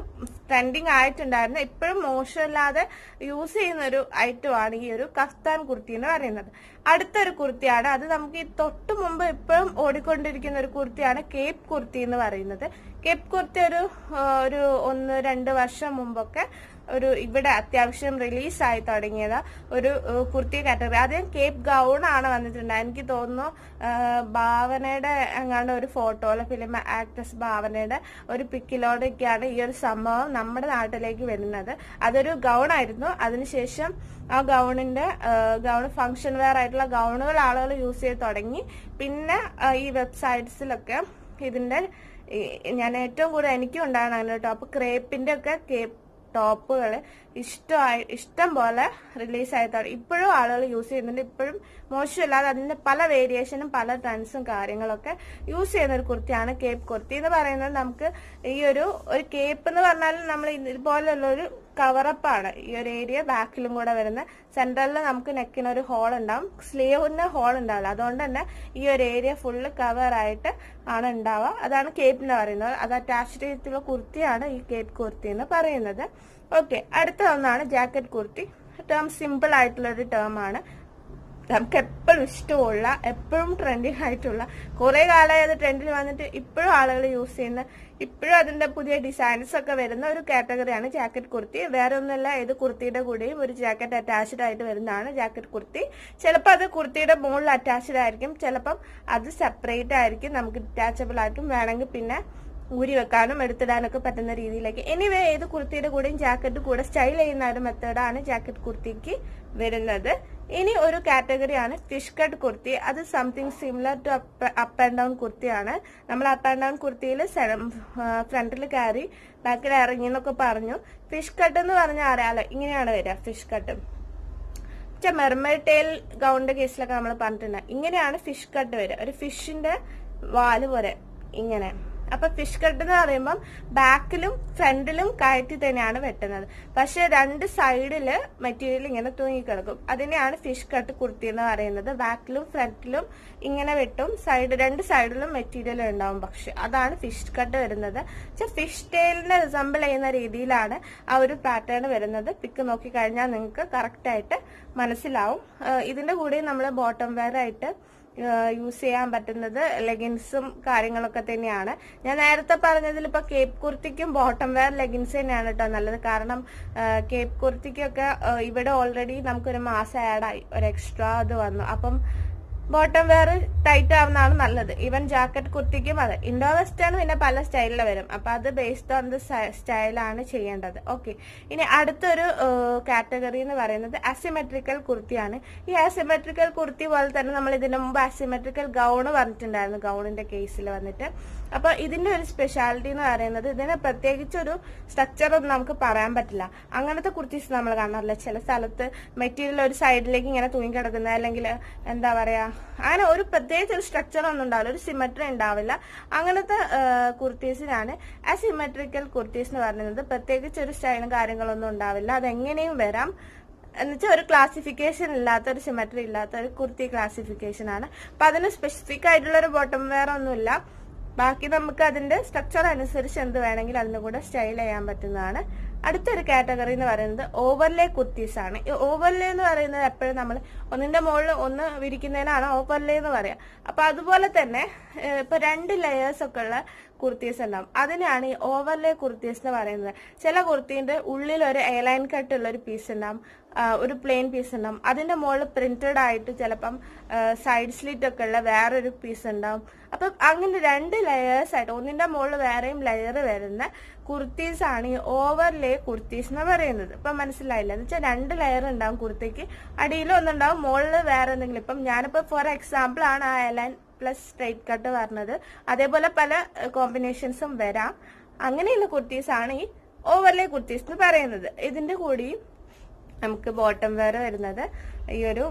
Speaker 1: ട്രെൻഡിങ് ആയിട്ടുണ്ടായിരുന്നു ഇപ്പോഴും മോശമില്ലാതെ യൂസ് ചെയ്യുന്ന ഒരു ഐറ്റമാണ് ഈ ഒരു കഫ്താൻ കുർത്തി എന്ന് പറയുന്നത് അടുത്തൊരു കുർത്തിയാണ് അത് നമുക്ക് ഈ തൊട്ട് മുമ്പ് ഇപ്പോഴും ഓടിക്കൊണ്ടിരിക്കുന്ന ഒരു കുർത്തിയാണ് കേപ്പ് കുർത്തി എന്ന് പറയുന്നത് കേപ്പ് കുർത്തി ഒരു ഒരു ഒന്ന് രണ്ട് വർഷം മുമ്പൊക്കെ ഒരു ഇവിടെ അത്യാവശ്യം റിലീസായി തുടങ്ങിയത് ഒരു കുർത്തി കാറ്റഗറി ആദ്യം കേപ്പ് ഗൗൺ ആണ് വന്നിട്ടുണ്ട് എനിക്ക് തോന്നുന്നു ഭാവനയുടെ അങ്ങാണ്ട് ഒരു ഫോട്ടോ അല്ലെ ഫിലിം ആക്ട്രസ് ഭാവനയുടെ ഒരു പിക്കിലോടൊക്കെയാണ് ഈ ഒരു സംഭവം നമ്മുടെ നാട്ടിലേക്ക് വരുന്നത് അതൊരു ഗൗൺ ആയിരുന്നു അതിനുശേഷം ആ ഗൗണിന്റെ ഗൗൺ ഫംഗ്ഷൻ വെയർ ആയിട്ടുള്ള ഗൗണുകൾ ആളുകൾ യൂസ് ചെയ്ത് തുടങ്ങി പിന്നെ ഈ വെബ്സൈറ്റ്സിലൊക്കെ ഇതിന്റെ ഞാൻ ഏറ്റവും കൂടുതൽ എനിക്കും ഉണ്ടാകണം അങ്ങനെ കേട്ടോ അപ്പൊ ക്രേപ്പിന്റെ ഒക്കെ കേപ്പ് ടോപ്പുകൾ ഇഷ്ടമായി ഇഷ്ടം പോലെ റിലീസ് ആയി ഇപ്പോഴും ആളുകൾ യൂസ് ചെയ്യുന്നുണ്ട് ഇപ്പോഴും മോശമില്ലാതെ അതിന്റെ പല വേരിയേഷനും പല ട്രെൻഡ്സും കാര്യങ്ങളൊക്കെ യൂസ് ചെയ്യുന്ന ഒരു കുർത്തിയാണ് കേപ്പ് കുർത്തി എന്ന് പറയുന്നത് നമുക്ക് ഈ ഒരു ഒരു കേപ്പ് എന്ന് പറഞ്ഞാൽ നമ്മൾ ഇതുപോലെയുള്ള ഒരു കവറപ്പാണ് ഈ ഒരു ഏരിയ ബാക്കിലും കൂടെ വരുന്നത് സെൻട്രലിൽ നമുക്ക് നെക്കിന് ഒരു ഹോൾ ഉണ്ടാവും സ്ലീവിന് ഹോൾ ഉണ്ടാവില്ല അതുകൊണ്ട് തന്നെ ഈ ഒരു ഏരിയ ഫുള്ള് കവറായിട്ട് ആണ് ഉണ്ടാവുക അതാണ് എന്ന് പറയുന്നത് അത് അറ്റാച്ച്ഡ് ചെയ്തിട്ടുള്ള കുർത്തിയാണ് ഈ കേപ്പ് കുർത്തി എന്ന് പറയുന്നത് ഓക്കെ അടുത്ത ഒന്നാണ് ജാക്കറ്റ് കുർത്തി ടേം സിമ്പിൾ ആയിട്ടുള്ള ഒരു ടേം ആണ് നമുക്ക് എപ്പോഴും ഇഷ്ടമുള്ള എപ്പോഴും ട്രെൻഡിങ് ആയിട്ടുള്ള കുറെ കാലമായി അത് ട്രെൻഡിൽ വന്നിട്ട് ഇപ്പോഴും ആളുകൾ യൂസ് ചെയ്യുന്ന ഇപ്പോഴും അതിന്റെ പുതിയ ഡിസൈൻസ് ഒക്കെ വരുന്ന ഒരു കാറ്റഗറിയാണ് ജാക്കറ്റ് കുർത്തി വേറെ ഒന്നുമല്ല ഏത് കുർത്തിയുടെ കൂടെയും ഒരു ജാക്കറ്റ് അറ്റാച്ച്ഡ് ആയിട്ട് വരുന്നതാണ് ജാക്കറ്റ് കുർത്തി ചിലപ്പോൾ അത് കുർത്തിയുടെ മുകളിൽ അറ്റാച്ച്ഡ് ആയിരിക്കും ചിലപ്പം അത് സെപ്പറേറ്റ് ആയിരിക്കും നമുക്ക് ഡിറ്റാച്ചബിൾ ആയിരിക്കും വേണമെങ്കിൽ പിന്നെ ഊരി വെക്കാനും എടുത്തിടാനൊക്കെ പറ്റുന്ന രീതിയിലേക്ക് എനിവേ ഏത് കുർത്തിയുടെ കൂടെയും ജാക്കറ്റ് കൂടെ സ്റ്റൈൽ ചെയ്യുന്ന ഒരു മെത്തേഡാണ് ജാക്കറ്റ് കുർത്തിക്ക് വരുന്നത് ഇനി ഒരു കാറ്റഗറിയാണ് ഫിഷ് കട്ട് കുർത്തി അത് something similar to up and down കുർത്തിയാണ് നമ്മൾ അപ്പ് ആൻഡ് ഡൗൺ കുർത്തിയിൽ ഫ്രണ്ടിൽ കയറി ബാക്കിൽ ഇറങ്ങി എന്നൊക്കെ പറഞ്ഞു ഫിഷ് കട്ട് എന്ന് പറഞ്ഞാൽ അറിയാലോ ഇങ്ങനെയാണ് വരിക ഫിഷ് കട്ട് പക്ഷെ മെർമൈഡ് ടെയിൽ ഗൗണിന്റെ കേസിലൊക്കെ നമ്മൾ പറഞ്ഞിട്ടുണ്ട് ഇങ്ങനെയാണ് ഫിഷ് കട്ട് വരിക ഒരു ഫിഷിന്റെ വാല് പോലെ ഇങ്ങനെ അപ്പൊ ഫിഷ് കട്ട് എന്ന് പറയുമ്പം ബാക്കിലും ഫ്രണ്ടിലും കയറ്റി തന്നെയാണ് വെട്ടുന്നത് പക്ഷെ രണ്ട് സൈഡില് മെറ്റീരിയൽ ഇങ്ങനെ തൂങ്ങിക്കിടക്കും അതിനെയാണ് ഫിഷ് കട്ട് കുർത്തി എന്ന് പറയുന്നത് ബാക്കിലും ഫ്രണ്ടിലും ഇങ്ങനെ വെട്ടും സൈഡ് രണ്ട് സൈഡിലും മെറ്റീരിയൽ ഉണ്ടാവും പക്ഷെ അതാണ് ഫിഷ് കട്ട് വരുന്നത് പക്ഷെ ഫിഷ് ടെയിലിനെ റിസംബിൾ ചെയ്യുന്ന രീതിയിലാണ് ആ ഒരു പാറ്റേൺ വരുന്നത് പിക്ക് നോക്കി കഴിഞ്ഞാൽ നിങ്ങൾക്ക് ആയിട്ട് മനസ്സിലാവും ഇതിന്റെ കൂടെ നമ്മൾ ബോട്ടം വെയർ ആയിട്ട് യൂസ് ചെയ്യാൻ പറ്റുന്നത് ലെഗിൻസും കാര്യങ്ങളൊക്കെ തന്നെയാണ് ഞാൻ നേരത്തെ പറഞ്ഞതിൽ ഇപ്പൊ കേപ്പ് കുർത്തിക്കും ബോട്ടം വെയർ ലെഗിൻസ് തന്നെയാണ് കേട്ടോ നല്ലത് കാരണം കേപ്പ് കുർത്തിക്കൊക്കെ ഇവിടെ ഓൾറെഡി നമുക്കൊരു മാസം ആഡായി ഒരു എക്സ്ട്രാ അത് വന്നു അപ്പം ബോട്ടം വെയർ ടൈറ്റ് ആവുന്നതാണ് നല്ലത് ഈവൻ ജാക്കറ്റ് കുർത്തിക്കും അത് ഇൻഡോ വെസ്റ്റേൺ പിന്നെ പല സ്റ്റൈലില് വരും അപ്പൊ അത് ബേസ്ഡ് ഓൺ ദ സ്റ്റൈലാണ് ചെയ്യേണ്ടത് ഓക്കെ ഇനി അടുത്തൊരു കാറ്റഗറി എന്ന് പറയുന്നത് അസിമെട്രിക്കൽ കുർത്തിയാണ് ഈ അസിമെട്രിക്കൽ കുർത്തി പോലെ തന്നെ നമ്മൾ ഇതിനു മുമ്പ് അസിമെട്രിക്കൽ ഗൗൺ പറഞ്ഞിട്ടുണ്ടായിരുന്നു ഗൗണിന്റെ കേസിൽ വന്നിട്ട് അപ്പോൾ ഇതിന്റെ ഒരു സ്പെഷ്യാലിറ്റി എന്ന് പറയുന്നത് ഇതിന് പ്രത്യേകിച്ചൊരു സ്ട്രക്ചർ ഒന്നും നമുക്ക് പറയാൻ പറ്റില്ല അങ്ങനത്തെ കുർത്തീസ് നമ്മൾ കാണാറില്ല ചില സ്ഥലത്ത് മെറ്റീരിയൽ ഒരു സൈഡിലേക്ക് ഇങ്ങനെ തൂങ്ങി കിടക്കുന്ന അല്ലെങ്കിൽ എന്താ പറയാ അങ്ങനെ ഒരു പ്രത്യേകിച്ച് ഒരു സ്ട്രക്ചർ ഒന്നും ഉണ്ടാവില്ല ഒരു സിമെട്രി ഉണ്ടാവില്ല അങ്ങനത്തെ കുർത്തീസിനാണ് അസിമെട്രിക്കൽ കുർത്തീസ് എന്ന് പറയുന്നത് പ്രത്യേകിച്ച് ഒരു സ്റ്റൈലും കാര്യങ്ങളൊന്നും ഉണ്ടാവില്ല അതെങ്ങനെയും വരാം എന്നുവെച്ചാൽ ഒരു ക്ലാസിഫിക്കേഷൻ ഇല്ലാത്ത ഒരു സിമെട്രി ഇല്ലാത്ത ഒരു കുർത്തി ക്ലാസിഫിക്കേഷൻ ആണ് അപ്പൊ അതിന് സ്പെസിഫിക് ആയിട്ടുള്ള ഒരു ബോട്ടം വെയർ ഒന്നുമില്ല ബാക്കി നമുക്ക് അതിന്റെ സ്ട്രക്ചർ അനുസരിച്ച് എന്ത് വേണമെങ്കിലും അതിന്റെ കൂടെ സ്റ്റൈൽ ചെയ്യാൻ പറ്റുന്നതാണ് അടുത്തൊരു കാറ്റഗറി എന്ന് പറയുന്നത് ഓവർലേ കുർത്തീസ് ആണ് ഈ ഓവർലേ എന്ന് പറയുന്നത് എപ്പോഴും നമ്മൾ ഒന്നിന്റെ മുകളിൽ ഒന്ന് വിരിക്കുന്നതിനാണ് ഓവർലേ എന്ന് പറയാം അപ്പൊ അതുപോലെ തന്നെ ഇപ്പൊ രണ്ട് ലെയേഴ്സ് ഒക്കെ ഉള്ള കുർത്തീസ് ഉണ്ടാവും അതിനാണ് ഈ ഓവർലേ കുർത്തീസ് എന്ന് പറയുന്നത് ചില കുർത്തിന്റെ ഉള്ളിൽ ഒരു എയർലൈൻ കട്ട് ഉള്ള ഒരു പീസ് ഉണ്ടാവും ഒരു പ്ലെയിൻ പീസ് ഉണ്ടാവും അതിന്റെ മുകളിൽ പ്രിന്റഡ് ആയിട്ട് ചിലപ്പം സൈഡ് സ്ലിറ്റ് ഒക്കെ ഉള്ള വേറൊരു പീസ് ഉണ്ടാവും അപ്പൊ അങ്ങനെ രണ്ട് ലെയേഴ്സ് ആയിട്ട് ഒന്നിന്റെ മുകളിൽ വേറെയും ലെയർ വരുന്ന കുർത്തീസ് ആണ് ഈ ഓവർ ലേ കുർത്തീസ് എന്ന് പറയുന്നത് ഇപ്പൊ മനസ്സിലായില്ല എന്ന് വെച്ചാൽ രണ്ട് ലെയർ ഉണ്ടാവും കുർത്തിക്ക് അടിയിലും ഒന്നുണ്ടാവും മുകളിൽ വേറെ എന്തെങ്കിലും ഇപ്പം ഞാനിപ്പോ ഫോർ എക്സാമ്പിൾ ആണ് ആ ലൈൻ പ്ലസ് സ്ട്രൈറ്റ് കട്ട് പറഞ്ഞത് അതേപോലെ പല കോമ്പിനേഷൻസും വരാം അങ്ങനെയുള്ള കുർത്തീസ് ആണ് ഈ ഓവർലേ കുർത്തീസ് എന്ന് പറയുന്നത് ഇതിന്റെ കൂടി നമുക്ക് ബോട്ടം വെയർ വരുന്നത് ഈ ഒരു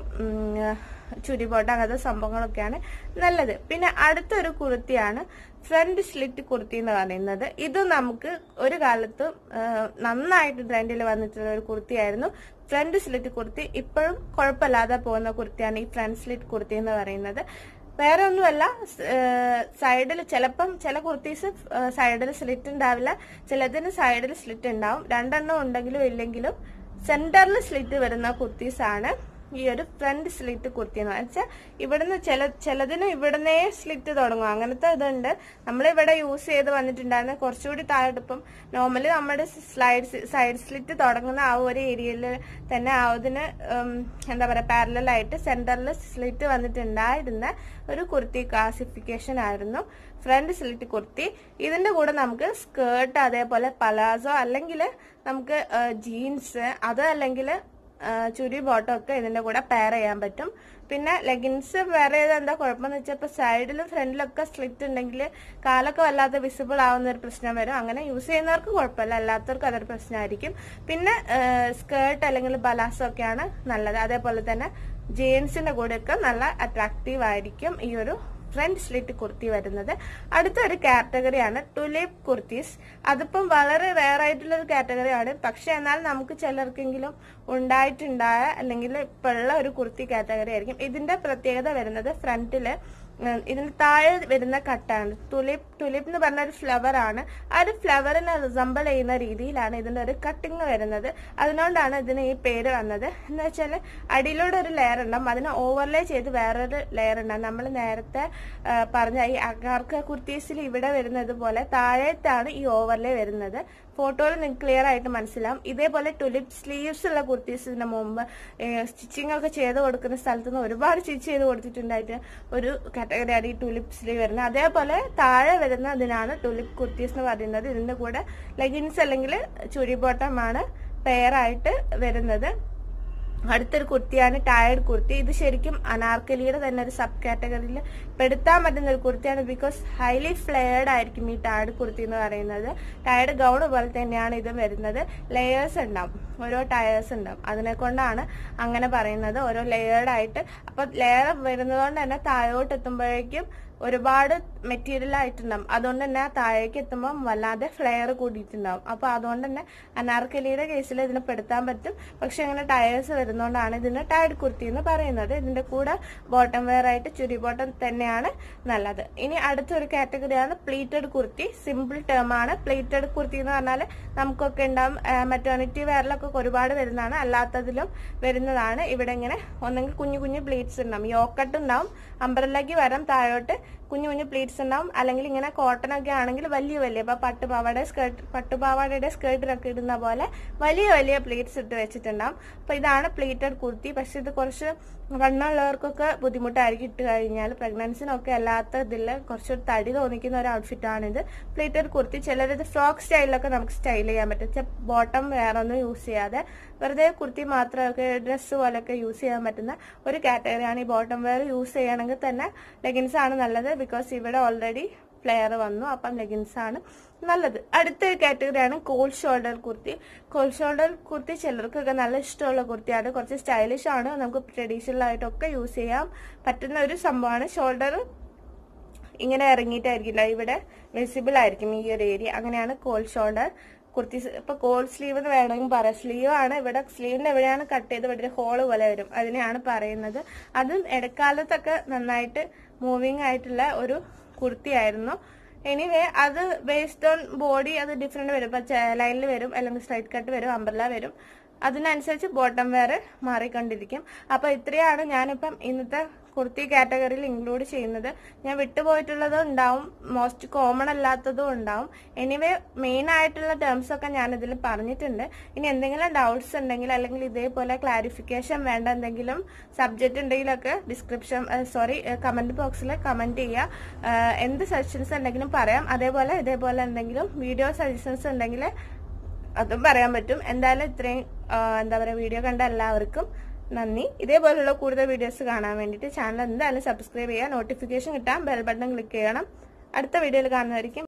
Speaker 1: ചുരിബോട്ടം അങ്ങനത്തെ സംഭവങ്ങളൊക്കെയാണ് നല്ലത് പിന്നെ അടുത്തൊരു കുർത്തിയാണ് ഫ്രണ്ട് സ്ലിറ്റ് കുർത്തി എന്ന് പറയുന്നത് ഇത് നമുക്ക് ഒരു കാലത്ത് നന്നായിട്ട് ട്രെൻഡിൽ വന്നിട്ടുള്ള ഒരു കുർത്തിയായിരുന്നു ഫ്രണ്ട് സ്ലിറ്റ് കുർത്തി ഇപ്പോഴും കുഴപ്പമില്ലാതെ പോകുന്ന കുർത്തിയാണ് ഈ ഫ്രണ്ട് സ്ലിറ്റ് കുർത്തി എന്ന് പറയുന്നത് വേറെ ഒന്നുമല്ല സൈഡിൽ ചിലപ്പം ചില കുർത്തീസ് സൈഡിൽ സ്ലിറ്റ് ഉണ്ടാവില്ല ചിലതിന് സൈഡിൽ സ്ലിറ്റ് ഉണ്ടാവും രണ്ടെണ്ണം ഉണ്ടെങ്കിലും ഇല്ലെങ്കിലും സെന്ററിൽ സ്ലിറ്റ് വരുന്ന കുർത്തീസ് ആണ് ഈ ഒരു ഫ്രണ്ട് സ്ലിറ്റ് കുത്തിയെന്ന് വെച്ചാൽ ഇവിടുന്ന് ചില ചിലതിന് ഇവിടുന്നേ സ്ലിറ്റ് തുടങ്ങും അങ്ങനത്തെ ഇതുണ്ട് നമ്മളിവിടെ യൂസ് ചെയ്ത് വന്നിട്ടുണ്ടായിരുന്ന കുറച്ചുകൂടി താഴെ ഇപ്പം നോർമലി നമ്മുടെ സ്ലൈഡ് സൈഡ് സ്ലിറ്റ് തുടങ്ങുന്ന ആ ഒരു ഏരിയയിൽ തന്നെ അതിന് എന്താ പറയുക പാരലായിട്ട് സെന്ററിൽ സ്ലിറ്റ് വന്നിട്ടുണ്ടായിരുന്ന ഒരു കുർത്തി ക്ലാസിഫിക്കേഷൻ ആയിരുന്നു ഫ്രണ്ട് സ്ലിറ്റ് കുർത്തി ഇതിൻ്റെ കൂടെ നമുക്ക് സ്കേർട്ട് അതേപോലെ പലാസോ അല്ലെങ്കിൽ നമുക്ക് ജീൻസ് അത് അല്ലെങ്കിൽ ചുരി ബോട്ടം ഒക്കെ ഇതിന്റെ കൂടെ പെയർ ചെയ്യാൻ പറ്റും പിന്നെ ലെഗിൻസ് വെയർ ചെയ്ത് എന്താ കുഴപ്പമെന്ന് വെച്ചാൽ ഇപ്പൊ സൈഡിലും ഒക്കെ സ്ലിറ്റ് ഉണ്ടെങ്കിൽ കാലൊക്കെ വല്ലാതെ വിസിബിൾ ആവുന്ന ഒരു പ്രശ്നം വരും അങ്ങനെ യൂസ് ചെയ്യുന്നവർക്ക് കുഴപ്പമില്ല അല്ലാത്തവർക്ക് അതൊരു പ്രശ്നമായിരിക്കും പിന്നെ സ്കേർട്ട് അല്ലെങ്കിൽ ഒക്കെയാണ് നല്ലത് അതേപോലെ തന്നെ ജീൻസിന്റെ ഒക്കെ നല്ല അട്രാക്റ്റീവ് ആയിരിക്കും ഈ ഒരു ട്രെൻഡ് സ്ലിറ്റ് കുർത്തി വരുന്നത് അടുത്ത ഒരു കാറ്റഗറിയാണ് ടുലിപ് കുർത്തീസ് അതിപ്പം വളരെ റെയർ ആയിട്ടുള്ള ഒരു കാറ്റഗറിയാണ് പക്ഷെ എന്നാൽ നമുക്ക് ചിലർക്കെങ്കിലും ഉണ്ടായിട്ടുണ്ടായ അല്ലെങ്കിൽ ഇപ്പോഴുള്ള ഒരു കുർത്തി കാറ്റഗറി ആയിരിക്കും ഇതിന്റെ പ്രത്യേകത വരുന്നത് ഫ്രണ്ടില് ഇതിന് താഴെ വരുന്ന കട്ടാണ് തുലിപ് തുലിപ് എന്ന് പറഞ്ഞ ഒരു ഫ്ലവർ ആണ് ആ ഒരു ഫ്ലവറിനെ റിസംബിൾ ചെയ്യുന്ന രീതിയിലാണ് ഇതിന്റെ ഒരു കട്ടിങ് വരുന്നത് അതുകൊണ്ടാണ് ഇതിന് ഈ പേര് വന്നത് എന്ന് വെച്ചാൽ അടിയിലൂടെ ഒരു ലെയർ ഉണ്ടാവും അതിനെ ഓവർലേ ചെയ്ത് വേറൊരു ലെയർ ഉണ്ടാവും നമ്മൾ നേരത്തെ പറഞ്ഞ ഈ അഗാർക്ക കുർത്തീസിൽ ഇവിടെ വരുന്നത് പോലെ താഴത്താണ് ഈ ഓവർലേ വരുന്നത് ഫോട്ടോയിൽ നിങ്ങൾക്ക് ക്ലിയർ ആയിട്ട് മനസ്സിലാവും ഇതേപോലെ ടുലിപ്പ് സ്ലീവ്സ് ഉള്ള കുർത്തീസ് ഇതിന് മുമ്പ് സ്റ്റിച്ചിങ് ഒക്കെ ചെയ്ത് കൊടുക്കുന്ന സ്ഥലത്ത് നിന്ന് ഒരുപാട് സ്റ്റിച്ച് ചെയ്ത് കൊടുത്തിട്ടുണ്ടായിട്ട് ഒരു കാറ്റഗറിയാണ് ഈ ടുലിപ്പ് സ്ലീവ് വരുന്നത് അതേപോലെ താഴെ വരുന്ന ഇതിനാണ് ടുലിപ്പ് കുർത്തീസ് എന്ന് പറയുന്നത് ഇതിന്റെ കൂടെ ലെഗിൻസ് അല്ലെങ്കിൽ ചുരിബോട്ടമാണ് പെയറായിട്ട് വരുന്നത് അടുത്തൊരു കുർത്തിയാണ് ടയർഡ് കുർത്തി ഇത് ശരിക്കും അനാർക്കലിയുടെ തന്നെ ഒരു സബ് കാറ്റഗറിയിൽ പെടുത്താൻ പറ്റുന്ന ഒരു കുർത്തിയാണ് ബിക്കോസ് ഹൈലി ഫ്ലെയർഡ് ആയിരിക്കും ഈ ടയർഡ് കുർത്തി എന്ന് പറയുന്നത് ടയർഡ് ഗൗൺ പോലെ തന്നെയാണ് ഇത് വരുന്നത് ലെയേഴ്സ് ഉണ്ടാവും ഓരോ ടയേഴ്സ് ഉണ്ടാവും അതിനെ കൊണ്ടാണ് അങ്ങനെ പറയുന്നത് ഓരോ ലെയേർഡ് ആയിട്ട് അപ്പൊ ലെയർ വരുന്നതുകൊണ്ട് തന്നെ താഴോട്ട് എത്തുമ്പോഴേക്കും ഒരുപാട് മെറ്റീരിയൽ ആയിട്ടുണ്ടാവും അതുകൊണ്ട് തന്നെ താഴേക്ക് എത്തുമ്പോൾ വല്ലാതെ ഫ്ലെയർ കൂടിയിട്ടുണ്ടാവും അപ്പോൾ അതുകൊണ്ട് തന്നെ അനാർക്കലിയുടെ കേസിൽ ഇതിനെ പെടുത്താൻ പറ്റും പക്ഷെ അങ്ങനെ ടയേഴ്സ് വരുന്നതുകൊണ്ടാണ് ഇതിന് ടയർഡ് കുർത്തി എന്ന് പറയുന്നത് ഇതിന്റെ കൂടെ ബോട്ടം വെയർ ആയിട്ട് ചുരി ബോട്ടം തന്നെയാണ് നല്ലത് ഇനി അടുത്തൊരു കാറ്റഗറിയാണ് പ്ലീറ്റഡ് കുർത്തി സിമ്പിൾ ടേം ആണ് പ്ലീറ്റഡ് കുർത്തി എന്ന് പറഞ്ഞാൽ നമുക്കൊക്കെ ഉണ്ടാവും മെറ്റേണിറ്റി വെയറിലൊക്കെ ഒരുപാട് വരുന്നതാണ് അല്ലാത്തതിലും വരുന്നതാണ് ഇവിടെ ഇങ്ങനെ ഒന്നെങ്കിൽ കുഞ്ഞു കുഞ്ഞു പ്ലീറ്റ്സ് ഉണ്ടാവും യോക്കട്ട് ഉണ്ടാവും അംബ്രല്ലയ്ക്ക് വരാം താഴോട്ട് കുഞ്ഞു കുഞ്ഞു പ്ലീറ്റ്സ് ഉണ്ടാവും അല്ലെങ്കിൽ ഇങ്ങനെ കോട്ടൺ ഒക്കെ ആണെങ്കിൽ വലിയ വലിയ ഇപ്പൊ പട്ടുപാവാട സ്കേർട്ട് പട്ടുപാവാടയുടെ സ്കേർട്ടിലൊക്കെ ഇടുന്ന പോലെ വലിയ വലിയ പ്ലീറ്റ്സ് ഇട്ട് വെച്ചിട്ടുണ്ടാവും അപ്പൊ ഇതാണ് പ്ലീറ്റഡ് കുർത്തി പക്ഷെ ഇത് കുറച്ച് വണ്ണമുള്ളവർക്കൊക്കെ ബുദ്ധിമുട്ടായിരിക്കും ഇട്ട് കഴിഞ്ഞാൽ പ്രഗ്നൻസിനൊക്കെ അല്ലാത്ത ഇതിൽ കുറച്ചൊരു തടി തോന്നിക്കുന്ന ഒരു ഔട്ട്ഫിറ്റ് ആണിത് പ്ലേറ്റഡ് കുർത്തി ചിലരത് ഫ്രോക്ക് സ്റ്റൈലിലൊക്കെ നമുക്ക് സ്റ്റൈൽ ചെയ്യാൻ പറ്റും ബോട്ടം വേറെ ഒന്നും യൂസ് ചെയ്യാതെ വെറുതെ കുർത്തി മാത്രമൊക്കെ ഡ്രസ്സ് പോലൊക്കെ യൂസ് ചെയ്യാൻ പറ്റുന്ന ഒരു കാറ്റഗറിയാണ് ഈ ബോട്ടം വെയർ യൂസ് ചെയ്യണമെങ്കിൽ തന്നെ ലെഗിൻസ് ആണ് നല്ലത് ബിക്കോസ് ഇവിടെ ഓൾറെഡി ലെയർ വന്നു അപ്പം ലെഗിൻസ് ആണ് നല്ലത് അടുത്ത കാറ്റഗറിയാണ് cold shoulder kurti cold shoulder kurti ചിലർക്കൊക്കെ നല്ല ഇഷ്ടമുള്ള കുർത്തിയാണ് കുറച്ച് സ്റ്റൈലിഷ് ആണ് നമുക്ക് ട്രഡീഷണൽ ആയിട്ടൊക്കെ യൂസ് ചെയ്യാൻ പറ്റുന്ന ഒരു സംഭവമാണ് ഷോൾഡർ ഇങ്ങനെ ഇറങ്ങിയിട്ടായിരിക്കില്ല ഇവിടെ വിസിബിൾ ആയിരിക്കും ഈ ഒരു ഏരിയ അങ്ങനെയാണ് കോൾ ഷോൾഡർ കുർത്തി ഇപ്പൊ കോൾ സ്ലീവ് എന്ന് വേണമെങ്കിൽ പറയാം സ്ലീവ് ആണ് ഇവിടെ സ്ലീവിന്റെ എവിടെയാണ് കട്ട് ചെയ്ത് ഇവിടെ ഒരു ഹോള് പോലെ വരും അതിനെയാണ് പറയുന്നത് അതും ഇടക്കാലത്തൊക്കെ നന്നായിട്ട് മൂവിങ് ആയിട്ടുള്ള ഒരു കുർത്തി ആയിരുന്നു എനിവേ അത് ബേസ്ഡ് ഓൺ ബോഡി അത് ഡിഫറെന്റ് വരും ഇപ്പൊ ലൈനിൽ വരും അല്ലെങ്കിൽ സ്ട്രൈറ്റ് കട്ട് വരും അംബ്രല്ല വരും അതിനനുസരിച്ച് ബോട്ടം വെയർ മാറിക്കൊണ്ടിരിക്കും അപ്പോൾ ഇത്രയാണ് ഞാനിപ്പം ഇന്നത്തെ കുർത്തി കാറ്റഗറിയിൽ ഇൻക്ലൂഡ് ചെയ്യുന്നത് ഞാൻ വിട്ടുപോയിട്ടുള്ളതും ഉണ്ടാവും മോസ്റ്റ് കോമൺ അല്ലാത്തതും ഉണ്ടാവും എനിവേ മെയിൻ ആയിട്ടുള്ള ടേംസ് ഒക്കെ ഞാനിതിൽ പറഞ്ഞിട്ടുണ്ട് ഇനി എന്തെങ്കിലും ഡൗട്ട്സ് ഉണ്ടെങ്കിൽ അല്ലെങ്കിൽ ഇതേപോലെ ക്ലാരിഫിക്കേഷൻ വേണ്ട എന്തെങ്കിലും സബ്ജക്റ്റ് ഉണ്ടെങ്കിലൊക്കെ ഡിസ്ക്രിപ്ഷൻ സോറി കമന്റ് ബോക്സിൽ കമന്റ് ചെയ്യുക എന്ത് സജഷൻസ് ഉണ്ടെങ്കിലും പറയാം അതേപോലെ ഇതേപോലെ എന്തെങ്കിലും വീഡിയോ സജഷൻസ് ഉണ്ടെങ്കിൽ അതും പറയാൻ പറ്റും എന്തായാലും ഇത്രയും എന്താ പറയുക വീഡിയോ കണ്ട എല്ലാവർക്കും നന്ദി ഇതേപോലുള്ള കൂടുതൽ വീഡിയോസ് കാണാൻ വേണ്ടിയിട്ട് ചാനൽ എന്തായാലും സബ്സ്ക്രൈബ് ചെയ്യുക നോട്ടിഫിക്കേഷൻ കിട്ടാൻ ബെൽ ബട്ടൺ ക്ലിക്ക് ചെയ്യണം അടുത്ത വീഡിയോയിൽ കാണുന്നതായിരിക്കും